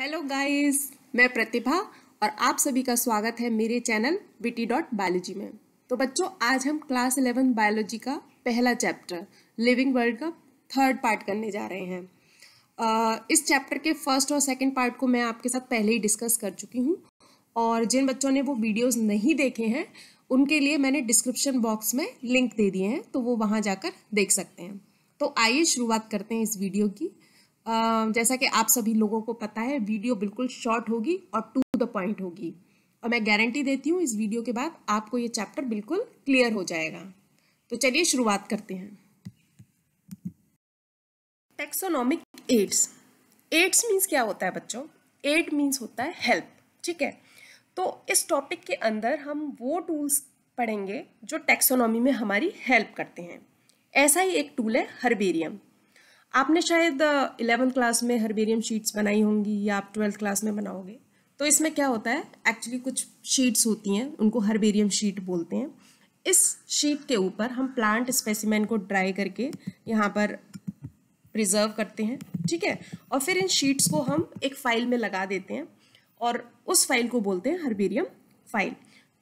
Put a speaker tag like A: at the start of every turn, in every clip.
A: hello guys मैं प्रतिभा और आप सभी का स्वागत है मेरे चैनल बीटी डॉट बायोलॉजी में तो बच्चों आज हम क्लास इलेवन बायोलॉजी का पहला चैप्टर लिविंग वर्ल्ड का थर्ड पार्ट करने जा रहे हैं इस चैप्टर के फर्स्ट और सेकंड पार्ट को मैं आपके साथ पहले ही डिस्कस कर चुकी हूँ और जिन बच्चों ने वो वीडियोज़ नहीं देखे हैं उनके लिए मैंने डिस्क्रिप्शन बॉक्स में लिंक दे दिए हैं तो वो वहाँ जाकर देख सकते हैं तो आइए शुरुआत करते हैं इस वीडियो की जैसा कि आप सभी लोगों को पता है वीडियो बिल्कुल शॉर्ट होगी और टू द पॉइंट होगी और मैं गारंटी देती हूँ इस वीडियो के बाद आपको ये चैप्टर बिल्कुल क्लियर हो जाएगा तो चलिए शुरुआत करते हैं टेक्सोनॉमिक एड्स एड्स मीन्स क्या होता है बच्चों एड मीन्स होता है हेल्प ठीक है तो इस टॉपिक के अंदर हम वो टूल्स पढ़ेंगे जो टेक्सोनॉमी में हमारी हेल्प करते हैं ऐसा ही एक टूल है हर्बेरियम आपने शायद इलेवेंथ क्लास में हर्बेरियम शीट्स बनाई होंगी या आप ट्वेल्थ क्लास में बनाओगे तो इसमें क्या होता है एक्चुअली कुछ शीट्स होती हैं उनको हर्बेरियम शीट बोलते हैं इस शीट के ऊपर हम प्लांट स्पेसिमेन को ड्राई करके यहाँ पर प्रिजर्व करते हैं ठीक है और फिर इन शीट्स को हम एक फाइल में लगा देते हैं और उस फाइल को बोलते हैं हर्बेरियम फाइल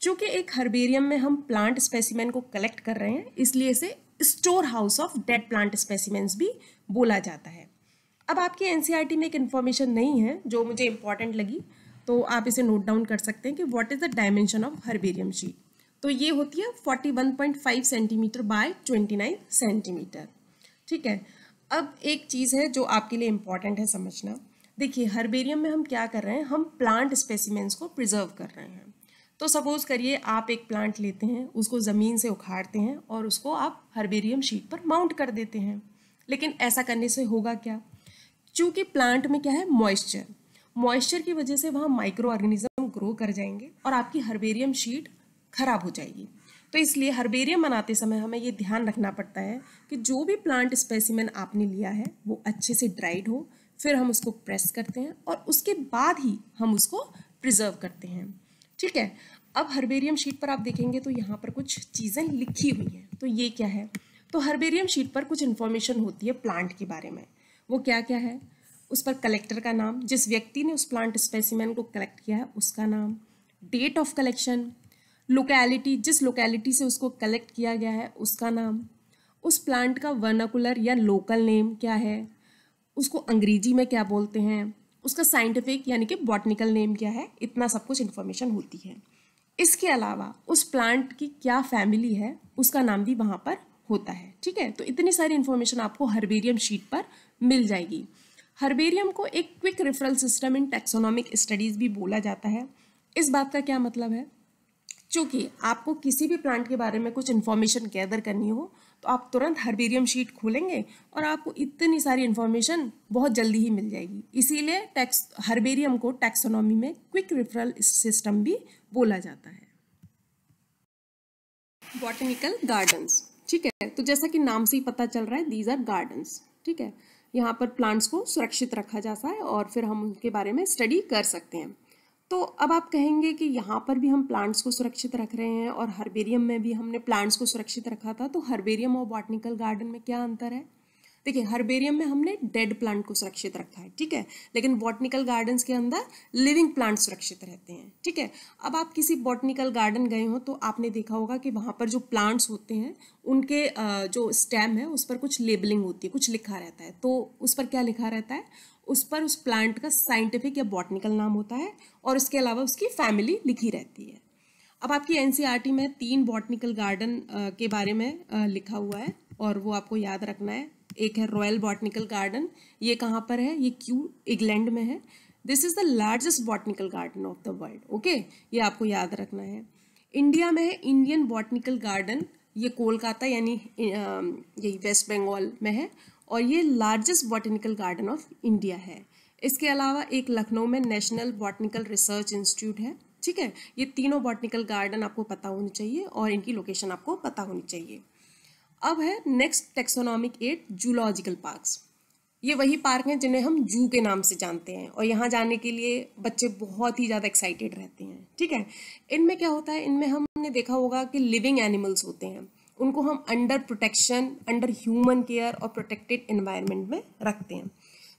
A: चूँकि एक हर्बेरियम में हम प्लांट स्पेसिमेन को कलेक्ट कर रहे हैं इसलिए इसे store house of dead plant specimens भी बोला जाता है अब आपके एन e में एक इन्फॉर्मेशन नहीं है जो मुझे इंपॉर्टेंट लगी तो आप इसे नोट डाउन कर सकते हैं कि what is the dimension of herbarium sheet तो ये होती है 41.5 सेंटीमीटर बाय 29 सेंटीमीटर ठीक है अब एक चीज़ है जो आपके लिए इम्पॉर्टेंट है समझना देखिए हर्बेरियम में हम क्या कर रहे हैं हम प्लांट स्पेसिमेंट्स को प्रिजर्व कर रहे हैं तो सपोज़ करिए आप एक प्लांट लेते हैं उसको ज़मीन से उखाड़ते हैं और उसको आप हर्बेरियम शीट पर माउंट कर देते हैं लेकिन ऐसा करने से होगा क्या चूँकि प्लांट में क्या है मॉइस्चर मॉइस्चर की वजह से वहाँ माइक्रो ऑर्गेनिज्म ग्रो कर जाएंगे और आपकी हर्बेरियम शीट खराब हो जाएगी तो इसलिए हर्बेरियम बनाते समय हमें ये ध्यान रखना पड़ता है कि जो भी प्लांट स्पेसिमेन आपने लिया है वो अच्छे से ड्राइड हो फिर हम उसको प्रेस करते हैं और उसके बाद ही हम उसको प्रिजर्व करते हैं ठीक है अब हर्बेरियम शीट पर आप देखेंगे तो यहाँ पर कुछ चीज़ें लिखी हुई हैं तो ये क्या है तो हर्बेरियम शीट पर कुछ इन्फॉर्मेशन होती है प्लांट के बारे में वो क्या क्या है उस पर कलेक्टर का नाम जिस व्यक्ति ने उस प्लांट स्पेसिमेन को कलेक्ट किया है उसका नाम डेट ऑफ कलेक्शन लोकेलिटी जिस लोकेलिटी से उसको कलेक्ट किया गया है उसका नाम उस प्लांट का वर्नाकुलर या लोकल नेम क्या है उसको अंग्रेजी में क्या बोलते हैं उसका साइंटिफिक यानी कि बॉटनिकल नेम क्या है इतना सब कुछ इन्फॉर्मेशन होती है इसके अलावा उस प्लांट की क्या फैमिली है उसका नाम भी वहाँ पर होता है ठीक है तो इतनी सारी इन्फॉर्मेशन आपको हर्बेरियम शीट पर मिल जाएगी हर्बेरियम को एक quick referral system in taxonomic studies भी बोला जाता है इस बात का क्या मतलब है चूँकि आपको किसी भी प्लांट के बारे में कुछ इन्फॉर्मेशन गैदर करनी हो तो आप तुरंत हर्बेरियम शीट खोलेंगे और आपको इतनी सारी इन्फॉर्मेशन बहुत जल्दी ही मिल जाएगी इसीलिए टैक्स हर्बेरियम को टैक्सोनॉमी में क्विक रिफरल सिस्टम भी बोला जाता है बॉटनिकल गार्डन्स ठीक है तो जैसा कि नाम से ही पता चल रहा है दीज आर गार्डन्स ठीक है यहाँ पर प्लांट्स को सुरक्षित रखा जाता है और फिर हम उनके बारे में स्टडी कर सकते हैं तो अब आप कहेंगे कि यहाँ पर भी हम प्लांट्स को सुरक्षित रख रहे हैं और हर्बेरियम में भी हमने प्लांट्स को सुरक्षित रखा था तो हर्बेरियम और बॉटनिकल गार्डन में क्या अंतर है देखिए हर्बेरियम में हमने डेड प्लांट को सुरक्षित रखा है ठीक है लेकिन बॉटनिकल गार्डन्स के अंदर लिविंग प्लांट सुरक्षित रहते हैं ठीक है अब आप किसी बॉटनिकल गार्डन गए हो तो आपने देखा होगा कि वहाँ पर जो प्लांट्स होते हैं उनके जो स्टेम है उस पर कुछ लेबलिंग होती है कुछ लिखा रहता है तो उस पर क्या लिखा रहता है उस पर उस प्लांट का साइंटिफिक या बॉटनिकल नाम होता है और उसके अलावा उसकी फैमिली लिखी रहती है अब आपकी एन e में तीन बॉटनिकल गार्डन के बारे में लिखा हुआ है और वो आपको याद रखना है एक है रॉयल बॉटनिकल गार्डन ये कहाँ पर है ये क्यू इंग्लैंड में है this is the largest botanical garden of the world okay ये आपको याद रखना है इंडिया में है इंडियन बॉटनिकल गार्डन ये कोलकाता यानी यही वेस्ट बंगाल में है और ये largest botanical garden of India है इसके अलावा एक लखनऊ में नेशनल बॉटनिकल रिसर्च इंस्टीट्यूट है ठीक है ये तीनों बॉटनिकल गार्डन आपको पता होनी चाहिए और इनकी लोकेशन आपको पता होनी चाहिए अब है next taxonomic aid zoological parks ये वही पार्क हैं जिन्हें हम जू के नाम से जानते हैं और यहाँ जाने के लिए बच्चे बहुत ही ज़्यादा एक्साइटेड रहते हैं ठीक है इनमें क्या होता है इनमें हमने देखा होगा कि लिविंग एनिमल्स होते हैं उनको हम under protection under human care और प्रोटेक्टेड इन्वायरमेंट में रखते हैं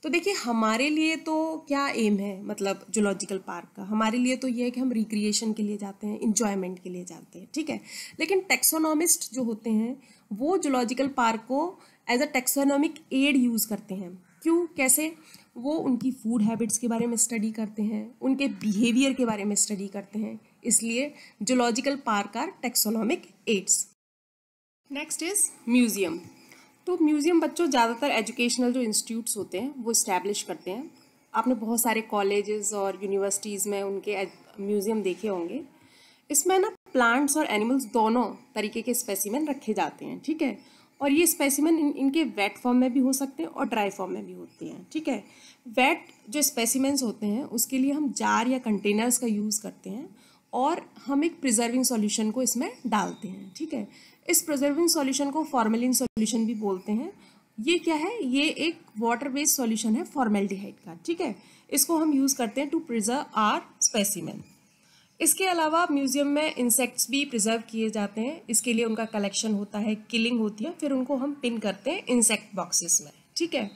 A: तो देखिए हमारे लिए तो क्या एम है मतलब जोलॉजिकल पार्क का हमारे लिए तो ये है कि हम रिक्रिएशन के लिए जाते हैं इंजॉयमेंट के लिए जाते हैं ठीक है लेकिन टेक्सोनॉमिस्ट जो होते हैं वो जोलॉजिकल पार्क को as a taxonomic aid use करते हैं क्यों कैसे वो उनकी फूड हैबिट्स के बारे में स्टडी करते हैं उनके बिहेवियर के बारे में स्टडी करते हैं इसलिए zoological park are taxonomic aids next is museum तो म्यूज़ियम बच्चों ज़्यादातर एजुकेशनल जो इंस्टीट्यूट्स होते हैं वो इस्टेब्लिश करते हैं आपने बहुत सारे कॉलेजेस और यूनिवर्सिटीज़ में उनके म्यूज़ियम देखे होंगे इसमें ना प्लांट्स और एनिमल्स दोनों तरीके के स्पेसिमेन रखे जाते हैं ठीक है और ये स्पेसिमेन इन, इनके वेट फॉर्म में भी हो सकते हैं और ड्राई फॉर्म में भी होते हैं ठीक है वेट जो स्पेसिमेंस होते हैं उसके लिए हम जार या कंटेनर्स का यूज़ करते हैं और हम एक प्रिजर्विंग सॉल्यूशन को इसमें डालते हैं ठीक है इस प्रिजर्विंग सॉल्यूशन को फॉर्मेलिन सॉल्यूशन भी बोलते हैं ये क्या है ये एक वाटर बेस्ड सॉल्यूशन है फॉर्मेल्डिहाइड का ठीक है इसको हम यूज़ करते हैं टू प्रिजर्व आर स्पेसिमेन इसके अलावा म्यूजियम में इंसेक्ट्स भी प्रिजर्व किए जाते हैं इसके लिए उनका कलेक्शन होता है किलिंग होती है फिर उनको हम पिन करते हैं इंसेक्ट बॉक्सेस में ठीक है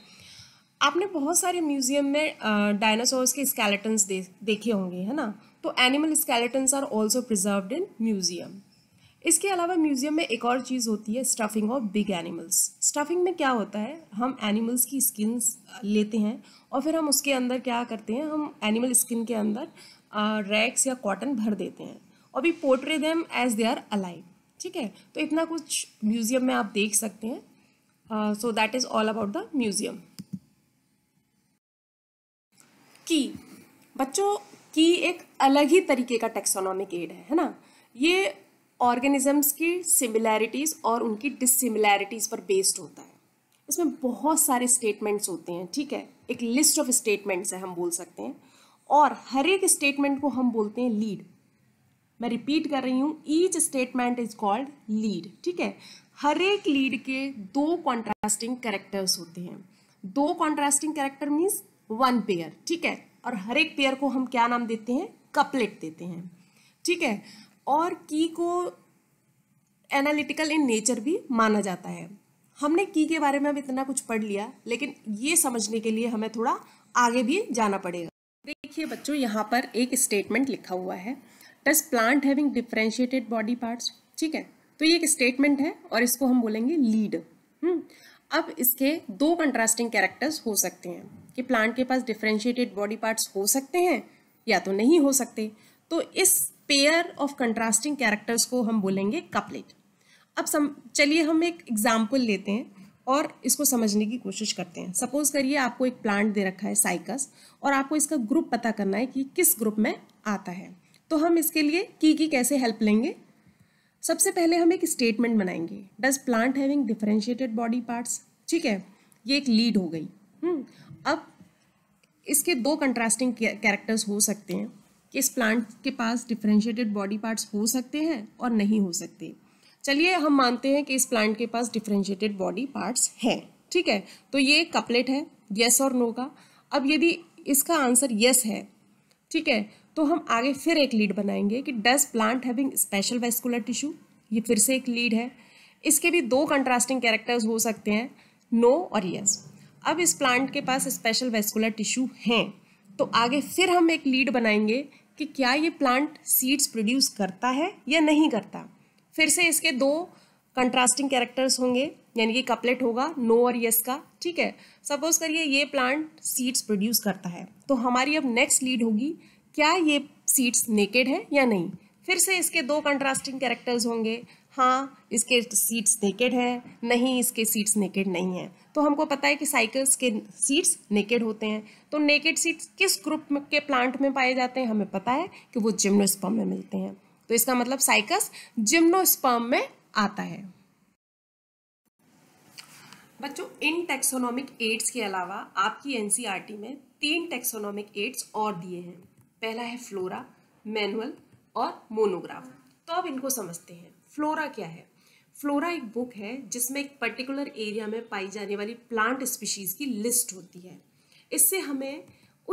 A: आपने बहुत सारे म्यूजियम में डायनासोर्स के स्केलेटन्स दे, देखे होंगे है ना तो animal skeletons are also preserved in museum इसके अलावा म्यूजियम में एक और चीज़ होती है stuffing of big animals stuffing में क्या होता है हम एनिमल्स की स्किन्स लेते हैं और फिर हम उसके अंदर क्या करते हैं हम एनिमल स्किन के अंदर रैक्स या कॉटन भर देते हैं और भी portray them as they are alive ठीक है तो इतना कुछ म्यूजियम में आप देख सकते हैं so that is all about the museum की बच्चों की एक अलग ही तरीके का टेक्सोनॉमिक एड है है ना ये ऑर्गेनिजम्स की सिमिलैरिटीज़ और उनकी डिसिमिलैरिटीज़ पर बेस्ड होता है इसमें बहुत सारे स्टेटमेंट्स होते हैं ठीक है एक लिस्ट ऑफ स्टेटमेंट्स है हम बोल सकते हैं और हर एक स्टेटमेंट को हम बोलते हैं लीड मैं रिपीट कर रही हूँ each statement is called lead ठीक है हर एक लीड के दो कॉन्ट्रास्टिंग कैरेक्टर्स होते हैं दो contrasting character means one pair ठीक है और हर एक पेयर को हम क्या नाम देते हैं कपलेट देते हैं ठीक है और की को एनालिटिकल इन नेचर भी माना जाता है हमने की के बारे में अब इतना कुछ पढ़ लिया लेकिन ये समझने के लिए हमें थोड़ा आगे भी जाना पड़ेगा देखिए बच्चों यहाँ पर एक स्टेटमेंट लिखा हुआ है does plant having differentiated body parts ठीक है तो ये एक स्टेटमेंट है और इसको हम बोलेंगे लीड हम्म, अब इसके दो कंट्रास्टिंग कैरेक्टर्स हो सकते हैं कि प्लांट के पास डिफ्रेंशिएटेड बॉडी पार्ट्स हो सकते हैं या तो नहीं हो सकते तो इस पेयर ऑफ कंट्रास्टिंग कैरेक्टर्स को हम बोलेंगे कपलेट अब सम चलिए हम एक एग्जाम्पल लेते हैं और इसको समझने की कोशिश करते हैं सपोज करिए आपको एक प्लांट दे रखा है साइकस और आपको इसका ग्रुप पता करना है कि किस ग्रुप में आता है तो हम इसके लिए की की कैसे हेल्प लेंगे सबसे पहले हम एक स्टेटमेंट बनाएंगे does plant having differentiated body parts ठीक है ये एक लीड हो गई हम्म, अब इसके दो कंट्रास्टिंग कैरेक्टर्स हो सकते हैं कि इस प्लांट के पास डिफ्रेंशिएटेड बॉडी पार्ट्स हो सकते हैं और नहीं हो सकते चलिए हम मानते हैं कि इस प्लांट के पास डिफ्रेंशिएटेड बॉडी पार्ट्स हैं ठीक है तो ये कपलेट है येस और नो का अब यदि इसका आंसर येस है ठीक है तो हम आगे फिर एक लीड बनाएंगे कि does plant having special vascular tissue ये फिर से एक लीड है इसके भी दो कंट्रास्टिंग कैरेक्टर्स हो सकते हैं नो और यस अब इस प्लांट के पास स्पेशल वेस्कुलर टिश्यू हैं तो आगे फिर हम एक लीड बनाएंगे कि क्या ये प्लांट सीड्स प्रोड्यूस करता है या नहीं करता फिर से इसके दो कंट्रास्टिंग कैरेक्टर्स होंगे यानी कि कपलेट होगा नो और यस का ठीक है सपोज करिए ये प्लांट सीड्स प्रोड्यूस करता है तो हमारी अब नेक्स्ट लीड होगी क्या ये सीड्स नेकेड है या नहीं फिर से इसके दो कंट्रास्टिंग कैरेक्टर्स होंगे हाँ इसके सीट्स नेकेड हैं नहीं इसके सीट्स नेकेड नहीं हैं तो हमको पता है कि साइकिल्स के सीड्स नेकेड होते हैं तो नेकेड सीड्स किस ग्रुप के प्लांट में पाए जाते हैं हमें पता है कि वो जिम्नोस्पर्म में मिलते हैं तो इसका मतलब साइकस जिम्नोस्पर्म में आता है बच्चों इन टेक्सोनॉमिक एड्स के अलावा आपकी एनसीईआरटी e में तीन टेक्सोनॉमिक एड्स और दिए हैं पहला है फ्लोरा मैनुअल और मोनोग्राफ तो अब इनको समझते हैं फ्लोरा क्या है फ्लोरा एक बुक है जिसमें एक पर्टिकुलर एरिया में पाई जाने वाली प्लांट स्पीशीज़ की लिस्ट होती है इससे हमें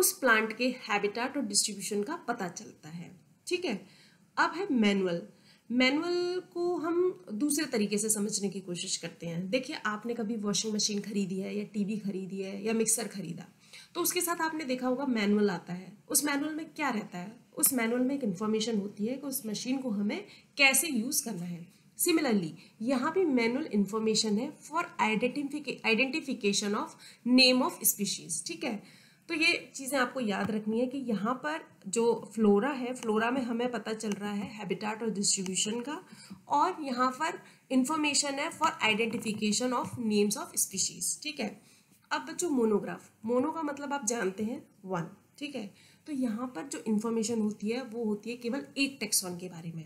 A: उस प्लांट के हैबिटाट और डिस्ट्रीब्यूशन का पता चलता है ठीक है अब है मैनुअल मैनुअल को हम दूसरे तरीके से समझने की कोशिश करते हैं देखिए आपने कभी वॉशिंग मशीन खरीदी है या टीवी खरीदी है या मिक्सर खरीदा तो उसके साथ आपने देखा होगा मैनुअल आता है उस मैनुअल में क्या रहता है उस मैनुअल में एक इन्फॉर्मेशन होती है कि उस मशीन को हमें कैसे यूज़ करना है सिमिलरली यहाँ पे मैनुअल इन्फॉर्मेशन है for identifica identification of name of species ठीक है तो ये चीज़ें आपको याद रखनी है कि यहाँ पर जो फ्लोरा है फ्लोरा में हमें पता चल रहा है हैबिटाट और डिस्ट्रीब्यूशन का और यहाँ पर इंफॉर्मेशन है for identification of names of species ठीक है अब बच्चों मोनोग्राफ मोनो का मतलब आप जानते हैं वन ठीक है तो यहाँ पर जो इन्फॉर्मेशन होती है वो होती है केवल एक टेक्सॉन के बारे में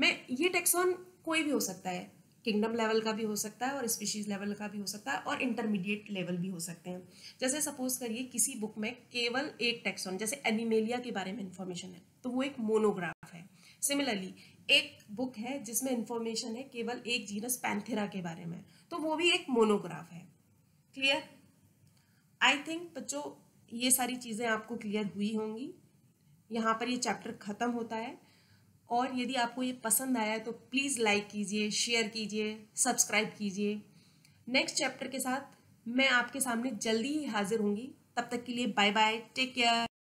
A: मैं ये टेक्सॉन कोई भी हो सकता है किंगडम लेवल का भी हो सकता है और स्पीशीज लेवल का भी हो सकता है और इंटरमीडिएट लेवल भी हो सकते हैं जैसे सपोज करिए किसी बुक में केवल एक टेक्सॉन जैसे एनिमेलिया के बारे में इन्फॉर्मेशन है तो वो एक मोनोग्राफ है सिमिलरली एक बुक है जिसमें इन्फॉर्मेशन है केवल एक जीनस पैंथेरा के बारे में तो वो भी एक मोनोग्राफ है क्लियर आई थिंक बच्चों ये सारी चीज़ें आपको क्लियर हुई होंगी यहाँ पर ये चैप्टर ख़त्म होता है और यदि आपको ये पसंद आया है तो प्लीज़ लाइक कीजिए शेयर कीजिए सब्सक्राइब कीजिए नेक्स्ट चैप्टर के साथ मैं आपके सामने जल्दी ही हाजिर होंगी तब तक के लिए बाय बाय टेक केयर